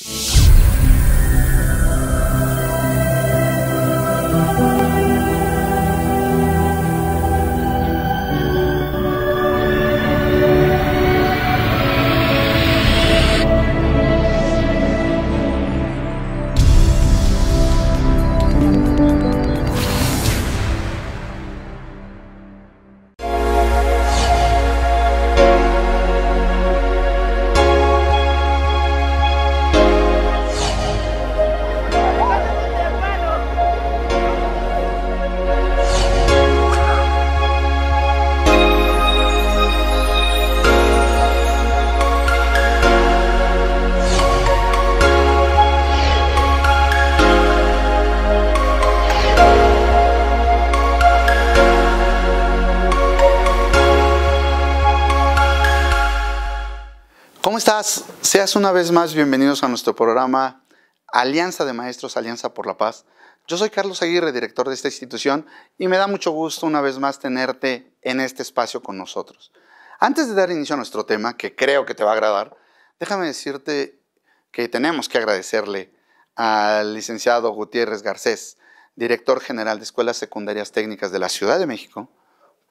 Thank you. Seas una vez más bienvenidos a nuestro programa Alianza de Maestros, Alianza por la Paz. Yo soy Carlos Aguirre, director de esta institución, y me da mucho gusto una vez más tenerte en este espacio con nosotros. Antes de dar inicio a nuestro tema, que creo que te va a agradar, déjame decirte que tenemos que agradecerle al licenciado Gutiérrez Garcés, director general de Escuelas Secundarias Técnicas de la Ciudad de México,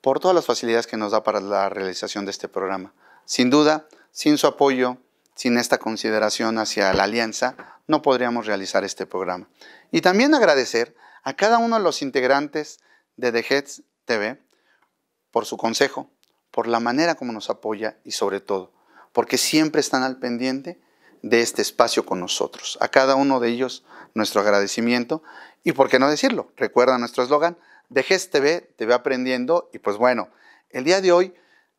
por todas las facilidades que nos da para la realización de este programa. Sin duda, sin su apoyo, sin esta consideración hacia la alianza, no podríamos realizar este programa. Y también agradecer a cada uno de los integrantes de The TV por su consejo, por la manera como nos apoya y sobre todo, porque siempre están al pendiente de este espacio con nosotros. A cada uno de ellos nuestro agradecimiento y por qué no decirlo, recuerda nuestro eslogan, The TV, te ve aprendiendo y pues bueno, el día de hoy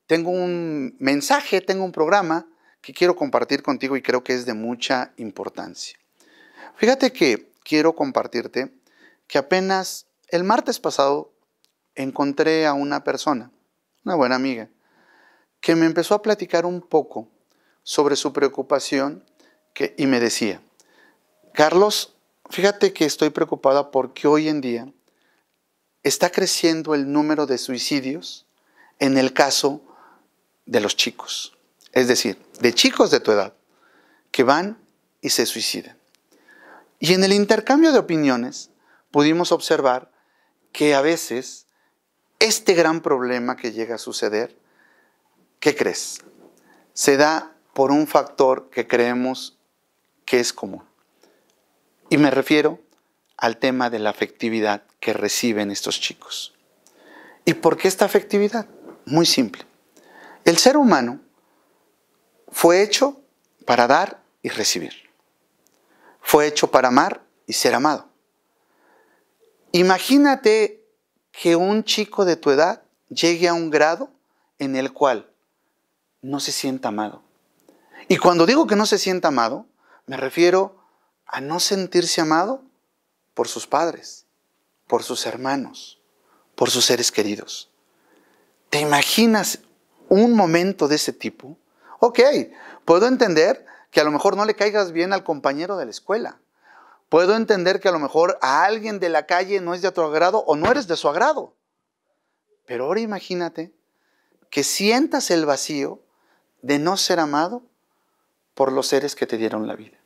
tengo un mensaje, tengo un programa que quiero compartir contigo y creo que es de mucha importancia. Fíjate que quiero compartirte que apenas el martes pasado encontré a una persona, una buena amiga, que me empezó a platicar un poco sobre su preocupación y me decía, Carlos, fíjate que estoy preocupada porque hoy en día está creciendo el número de suicidios en el caso de los chicos, es decir, de chicos de tu edad, que van y se suiciden. Y en el intercambio de opiniones pudimos observar que a veces este gran problema que llega a suceder, ¿qué crees? Se da por un factor que creemos que es común. Y me refiero al tema de la afectividad que reciben estos chicos. ¿Y por qué esta afectividad? Muy simple. El ser humano fue hecho para dar y recibir. Fue hecho para amar y ser amado. Imagínate que un chico de tu edad llegue a un grado en el cual no se sienta amado. Y cuando digo que no se sienta amado, me refiero a no sentirse amado por sus padres, por sus hermanos, por sus seres queridos. ¿Te imaginas un momento de ese tipo, ok, puedo entender que a lo mejor no le caigas bien al compañero de la escuela. Puedo entender que a lo mejor a alguien de la calle no es de tu agrado o no eres de su agrado. Pero ahora imagínate que sientas el vacío de no ser amado por los seres que te dieron la vida.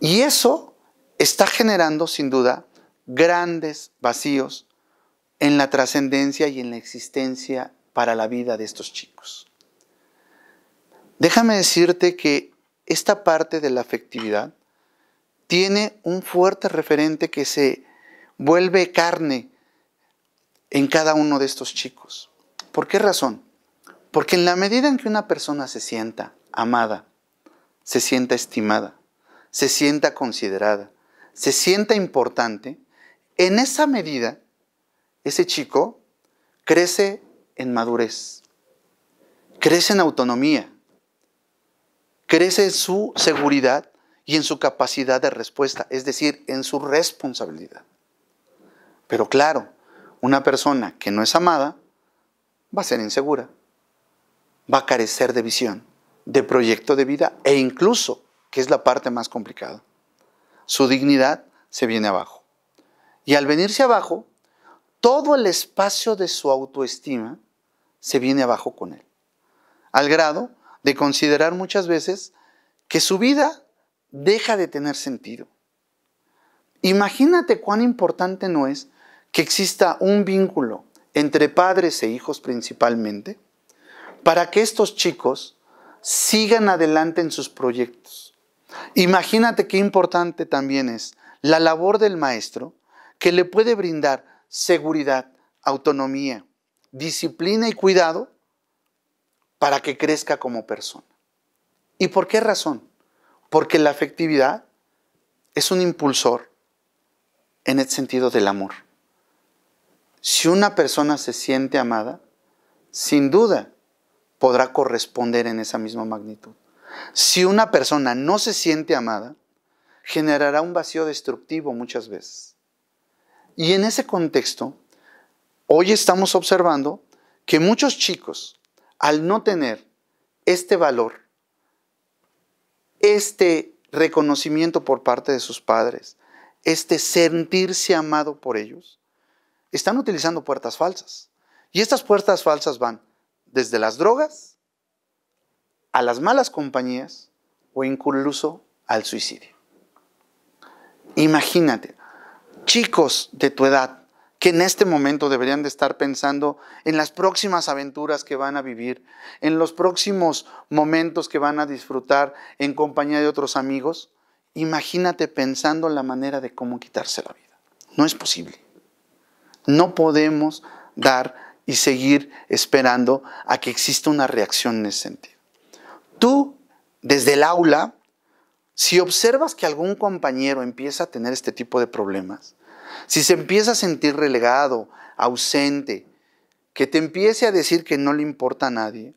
Y eso está generando, sin duda, grandes vacíos en la trascendencia y en la existencia para la vida de estos chicos. Déjame decirte que esta parte de la afectividad tiene un fuerte referente que se vuelve carne en cada uno de estos chicos. ¿Por qué razón? Porque en la medida en que una persona se sienta amada, se sienta estimada, se sienta considerada, se sienta importante, en esa medida ese chico crece en madurez, crece en autonomía, crece en su seguridad y en su capacidad de respuesta, es decir, en su responsabilidad. Pero claro, una persona que no es amada va a ser insegura, va a carecer de visión, de proyecto de vida e incluso, que es la parte más complicada, su dignidad se viene abajo. Y al venirse abajo, todo el espacio de su autoestima se viene abajo con él. Al grado de considerar muchas veces que su vida deja de tener sentido. Imagínate cuán importante no es que exista un vínculo entre padres e hijos principalmente para que estos chicos sigan adelante en sus proyectos. Imagínate qué importante también es la labor del maestro que le puede brindar seguridad, autonomía, disciplina y cuidado para que crezca como persona. ¿Y por qué razón? Porque la afectividad es un impulsor en el sentido del amor. Si una persona se siente amada, sin duda podrá corresponder en esa misma magnitud. Si una persona no se siente amada, generará un vacío destructivo muchas veces. Y en ese contexto, Hoy estamos observando que muchos chicos, al no tener este valor, este reconocimiento por parte de sus padres, este sentirse amado por ellos, están utilizando puertas falsas. Y estas puertas falsas van desde las drogas a las malas compañías o incluso al suicidio. Imagínate, chicos de tu edad, que en este momento deberían de estar pensando en las próximas aventuras que van a vivir, en los próximos momentos que van a disfrutar en compañía de otros amigos. Imagínate pensando la manera de cómo quitarse la vida. No es posible. No podemos dar y seguir esperando a que exista una reacción en ese sentido. Tú, desde el aula, si observas que algún compañero empieza a tener este tipo de problemas, si se empieza a sentir relegado, ausente, que te empiece a decir que no le importa a nadie,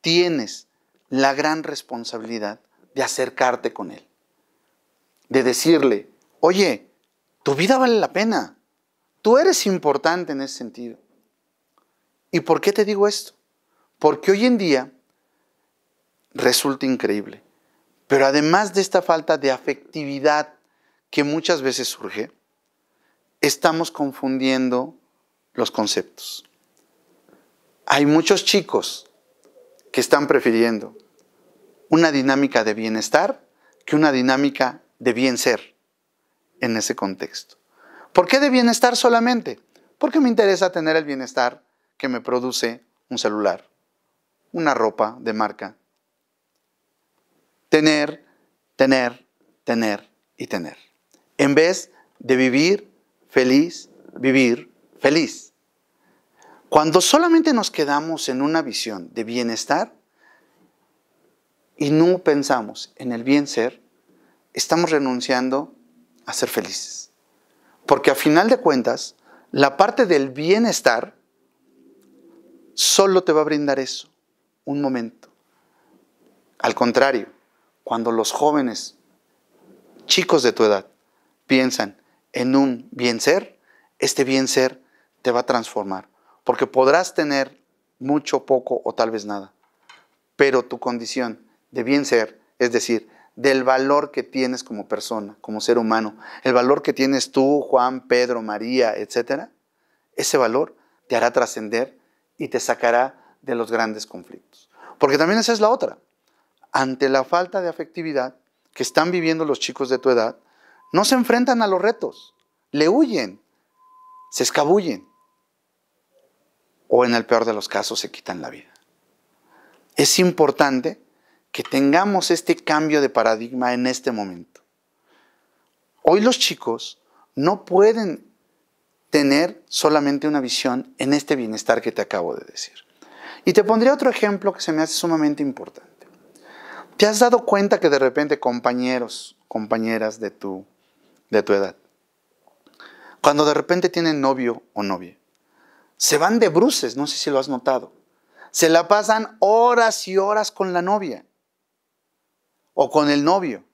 tienes la gran responsabilidad de acercarte con él, de decirle, oye, tu vida vale la pena, tú eres importante en ese sentido. ¿Y por qué te digo esto? Porque hoy en día resulta increíble, pero además de esta falta de afectividad que muchas veces surge, estamos confundiendo los conceptos. Hay muchos chicos que están prefiriendo una dinámica de bienestar que una dinámica de bien ser en ese contexto. ¿Por qué de bienestar solamente? Porque me interesa tener el bienestar que me produce un celular, una ropa de marca. Tener, tener, tener y tener. En vez de vivir feliz, vivir feliz. Cuando solamente nos quedamos en una visión de bienestar y no pensamos en el bien ser, estamos renunciando a ser felices. Porque a final de cuentas, la parte del bienestar solo te va a brindar eso, un momento. Al contrario, cuando los jóvenes, chicos de tu edad, piensan en un bien ser, este bien ser te va a transformar. Porque podrás tener mucho, poco o tal vez nada. Pero tu condición de bien ser, es decir, del valor que tienes como persona, como ser humano, el valor que tienes tú, Juan, Pedro, María, etcétera, ese valor te hará trascender y te sacará de los grandes conflictos. Porque también esa es la otra. Ante la falta de afectividad que están viviendo los chicos de tu edad, no se enfrentan a los retos, le huyen, se escabullen o en el peor de los casos se quitan la vida. Es importante que tengamos este cambio de paradigma en este momento. Hoy los chicos no pueden tener solamente una visión en este bienestar que te acabo de decir. Y te pondría otro ejemplo que se me hace sumamente importante. ¿Te has dado cuenta que de repente compañeros, compañeras de tu de tu edad. Cuando de repente tienen novio o novia, se van de bruces, no sé si lo has notado. Se la pasan horas y horas con la novia o con el novio.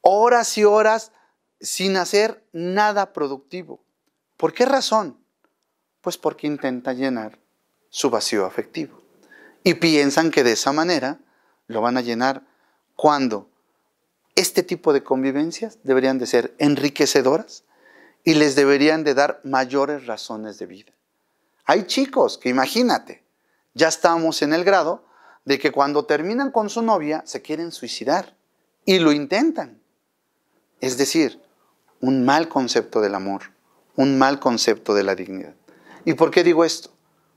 Horas y horas sin hacer nada productivo. ¿Por qué razón? Pues porque intenta llenar su vacío afectivo. Y piensan que de esa manera lo van a llenar cuando este tipo de convivencias deberían de ser enriquecedoras y les deberían de dar mayores razones de vida. Hay chicos que imagínate, ya estamos en el grado de que cuando terminan con su novia se quieren suicidar y lo intentan. Es decir, un mal concepto del amor, un mal concepto de la dignidad. ¿Y por qué digo esto?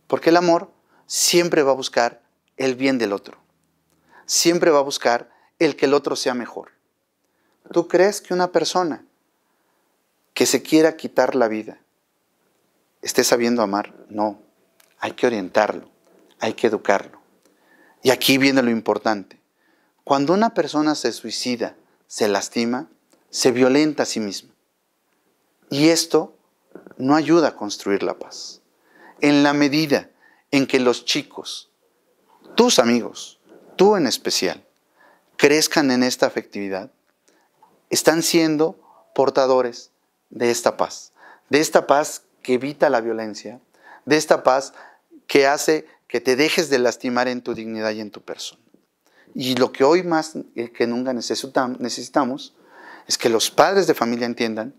Porque el amor siempre va a buscar el bien del otro, siempre va a buscar el que el otro sea mejor. ¿Tú crees que una persona que se quiera quitar la vida esté sabiendo amar? No, hay que orientarlo, hay que educarlo. Y aquí viene lo importante. Cuando una persona se suicida, se lastima, se violenta a sí misma. Y esto no ayuda a construir la paz. En la medida en que los chicos, tus amigos, tú en especial, crezcan en esta afectividad, están siendo portadores de esta paz, de esta paz que evita la violencia, de esta paz que hace que te dejes de lastimar en tu dignidad y en tu persona. Y lo que hoy más eh, que nunca necesitamos es que los padres de familia entiendan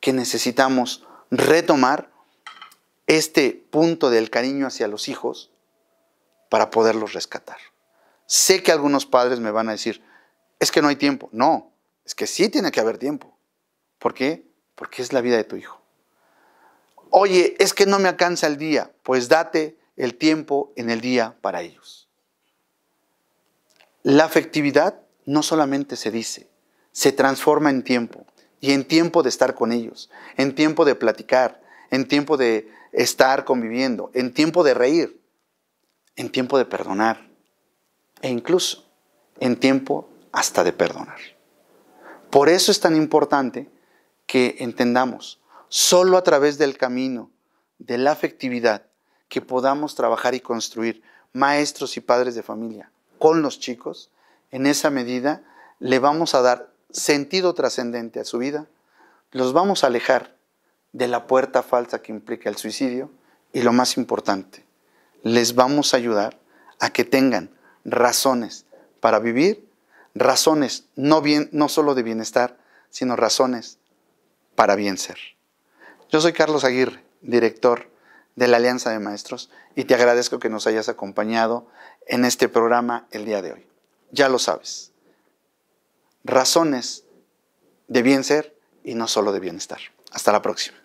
que necesitamos retomar este punto del cariño hacia los hijos para poderlos rescatar. Sé que algunos padres me van a decir, es que no hay tiempo. No, es que sí tiene que haber tiempo. ¿Por qué? Porque es la vida de tu hijo. Oye, es que no me alcanza el día. Pues date el tiempo en el día para ellos. La afectividad no solamente se dice, se transforma en tiempo. Y en tiempo de estar con ellos, en tiempo de platicar, en tiempo de estar conviviendo, en tiempo de reír, en tiempo de perdonar e incluso en tiempo hasta de perdonar. Por eso es tan importante que entendamos, solo a través del camino de la afectividad, que podamos trabajar y construir maestros y padres de familia con los chicos, en esa medida le vamos a dar sentido trascendente a su vida, los vamos a alejar de la puerta falsa que implica el suicidio y lo más importante, les vamos a ayudar a que tengan razones para vivir razones, no, bien, no solo de bienestar, sino razones para bien ser. Yo soy Carlos Aguirre, director de la Alianza de Maestros, y te agradezco que nos hayas acompañado en este programa el día de hoy. Ya lo sabes, razones de bien ser y no solo de bienestar. Hasta la próxima.